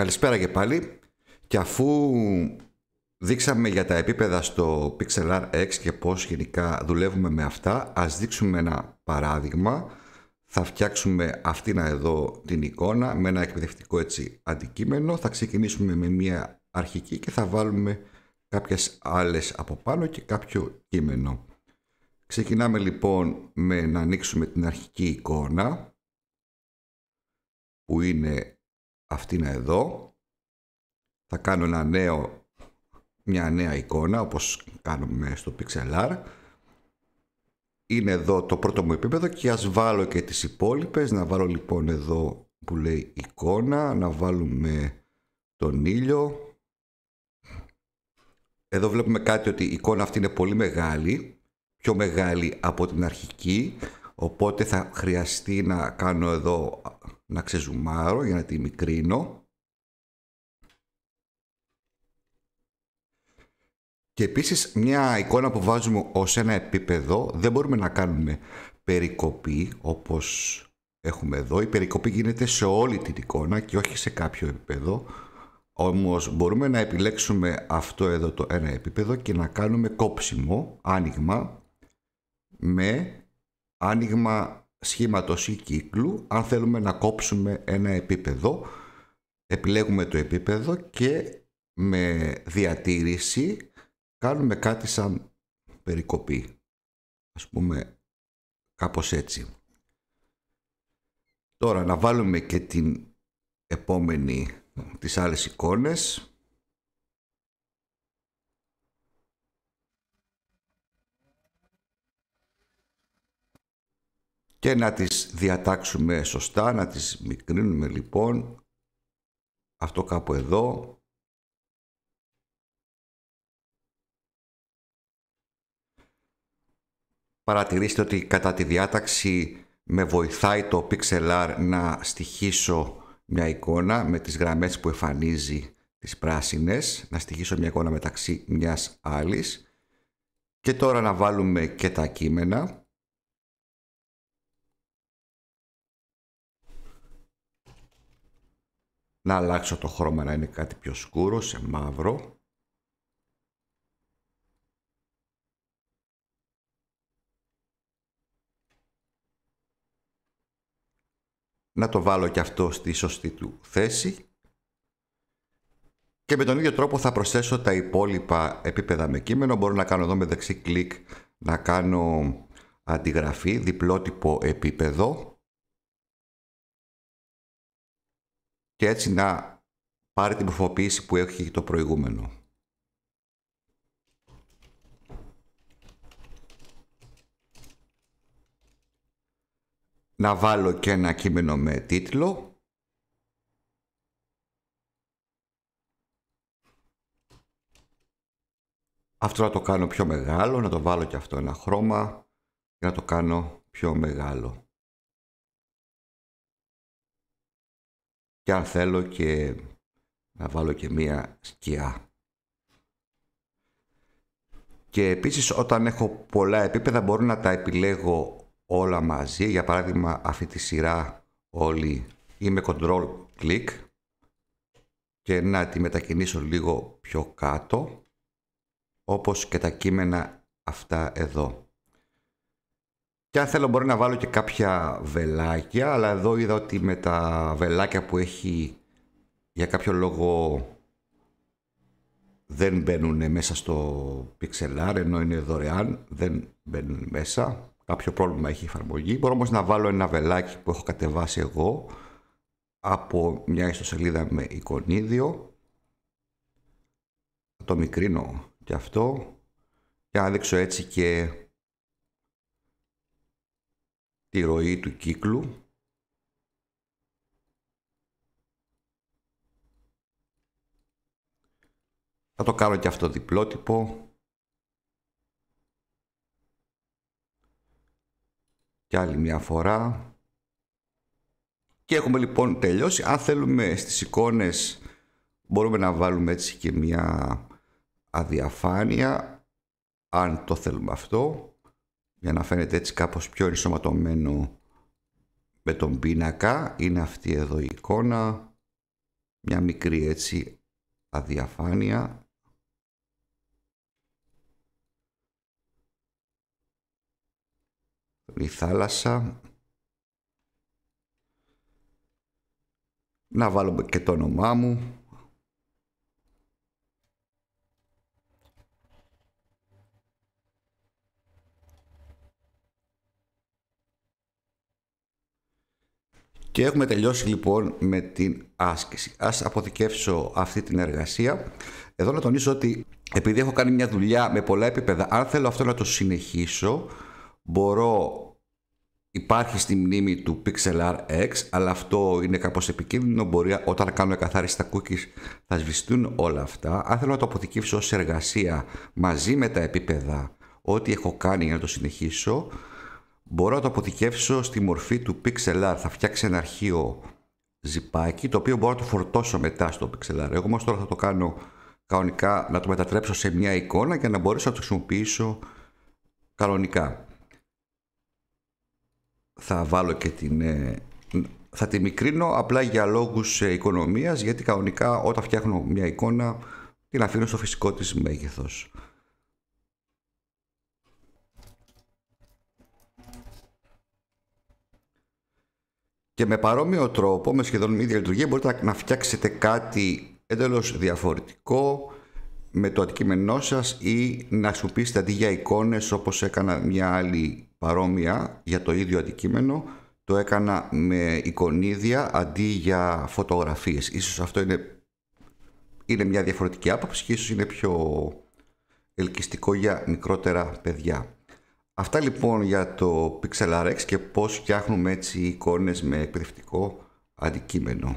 Καλησπέρα και πάλι. Και αφού δείξαμε για τα επίπεδα στο Pixelar X και πώς γενικά δουλεύουμε με αυτά, ας δείξουμε ένα παράδειγμα. Θα φτιάξουμε αυτήν εδώ την εικόνα με ένα εκπαιδευτικό έτσι αντικείμενο. Θα ξεκινήσουμε με μια αρχική και θα βάλουμε κάποιες άλλες από πάνω και κάποιο κείμενο. Ξεκινάμε λοιπόν με να ανοίξουμε την αρχική εικόνα που είναι αυτή είναι εδώ. Θα κάνω ένα νέο, μια νέα εικόνα όπως κάνουμε στο PixelR. Είναι εδώ το πρώτο μου επίπεδο και ας βάλω και τις υπόλοιπες. Να βάλω λοιπόν εδώ που λέει εικόνα, να βάλουμε τον ήλιο. Εδώ βλέπουμε κάτι ότι η εικόνα αυτή είναι πολύ μεγάλη, πιο μεγάλη από την αρχική, οπότε θα χρειαστεί να κάνω εδώ να ξεζουμάρω για να τη μικρύνω. Και επίσης μια εικόνα που βάζουμε ως ένα επίπεδο δεν μπορούμε να κάνουμε περικοπή όπως έχουμε εδώ. Η περικοπή γίνεται σε όλη την εικόνα και όχι σε κάποιο επίπεδο. Όμως μπορούμε να επιλέξουμε αυτό εδώ το ένα επίπεδο και να κάνουμε κόψιμο, άνοιγμα, με άνοιγμα σχήματος ή κύκλου αν θέλουμε να κόψουμε ένα επίπεδο επιλέγουμε το επίπεδο και με διατήρηση κάνουμε κάτι σαν περικοπή ας πούμε κάπως έτσι τώρα να βάλουμε και την επόμενη τις άλλες εικόνες και να τις διατάξουμε σωστά, να τις μικρύνουμε λοιπόν. Αυτό κάπου εδώ. Παρατηρήστε ότι κατά τη διάταξη με βοηθάει το PixelR να στοιχίσω μια εικόνα με τις γραμμές που εμφανίζει τις πράσινες, να στοιχίσω μια εικόνα μεταξύ μιας άλλης. Και τώρα να βάλουμε και τα κείμενα να αλλάξω το χρώμα να είναι κάτι πιο σκούρο σε μαύρο να το βάλω και αυτό στη σωστή του θέση και με τον ίδιο τρόπο θα προσθέσω τα υπόλοιπα επίπεδα με κείμενο. Μπορώ να κάνω εδώ με δεξί κλικ να κάνω αντιγραφή, διπλότυπο επίπεδο και έτσι να πάρει την προφοποίηση που έχει το προηγούμενο. Να βάλω και ένα κείμενο με τίτλο. Αυτό να το κάνω πιο μεγάλο, να το βάλω και αυτό ένα χρώμα και να το κάνω πιο μεγάλο. και αν θέλω και να βάλω και μία σκιά. Και επίσης όταν έχω πολλά επίπεδα μπορώ να τα επιλέγω όλα μαζί. Για παράδειγμα αυτή τη σειρά όλη είμαι control click και να τη μετακινήσω λίγο πιο κάτω όπως και τα κείμενα αυτά εδώ. Και αν θέλω μπορεί να βάλω και κάποια βελάκια, αλλά εδώ είδα ότι με τα βελάκια που έχει για κάποιο λόγο δεν μπαίνουν μέσα στο πιξελάρενο, ενώ είναι δωρεάν, δεν μπαίνουν μέσα. Κάποιο πρόβλημα έχει η εφαρμογή. Μπορώ όμως να βάλω ένα βελάκι που έχω κατεβάσει εγώ από μια ιστοσελίδα με εικονίδιο. Το μικρίνω και αυτό. Και να δείξω έτσι και τη ροή του κύκλου Θα το κάνω και αυτό διπλότυπο. Και άλλη μια φορά. Και έχουμε λοιπόν τελειώσει. Αν θέλουμε στις εικόνες μπορούμε να βάλουμε έτσι και μια αδιαφάνεια. Αν το θέλουμε αυτό για να φαίνεται έτσι κάπως πιο ενσωματωμένο με τον πίνακα είναι αυτή εδώ η εικόνα μια μικρή έτσι αδιαφάνεια η θάλασσα να βάλω και το όνομά μου Και έχουμε τελειώσει λοιπόν με την άσκηση. Ας αποθηκεύσω αυτή την εργασία. Εδώ να τονίσω ότι επειδή έχω κάνει μια δουλειά με πολλά επίπεδα, αν θέλω αυτό να το συνεχίσω, μπορώ υπάρχει στη μνήμη του Pixel RX, αλλά αυτό είναι κάπως επικίνδυνο, μπορεί όταν κάνω εκαθάριση τα cookies θα σβηστούν όλα αυτά. Αν θέλω να το αποθηκεύσω ως εργασία μαζί με τα επίπεδα ό,τι έχω κάνει για να το συνεχίσω, μπορώ να το αποθηκεύσω στη μορφή του art. Θα φτιάξει ένα αρχείο ζυπάκι, το οποίο μπορώ να το φορτώσω μετά στο art. Εγώ όμως τώρα θα το κάνω κανονικά, να το μετατρέψω σε μια εικόνα για να μπορέσω να το χρησιμοποιήσω κανονικά. Θα βάλω και την... Ε, θα τη μικρύνω απλά για λόγους ε, οικονομίας, γιατί κανονικά όταν φτιάχνω μια εικόνα την αφήνω στο φυσικό της μέγεθος. και με παρόμοιο τρόπο, με σχεδόν ίδια λειτουργία, μπορείτε να φτιάξετε κάτι εντελώς διαφορετικό με το αντικείμενό σας ή να σου πείστε αντί για εικόνες όπως έκανα μια άλλη παρόμοια για το ίδιο αντικείμενο το έκανα με εικονίδια αντί για φωτογραφίες. Ίσως αυτό είναι, είναι μια διαφορετική άποψη και ίσως είναι πιο ελκυστικό για μικρότερα παιδιά. Αυτά λοιπόν για το PixelRX και πώς φτιάχνουμε έτσι εικόνες με εκπαιδευτικό αντικείμενο.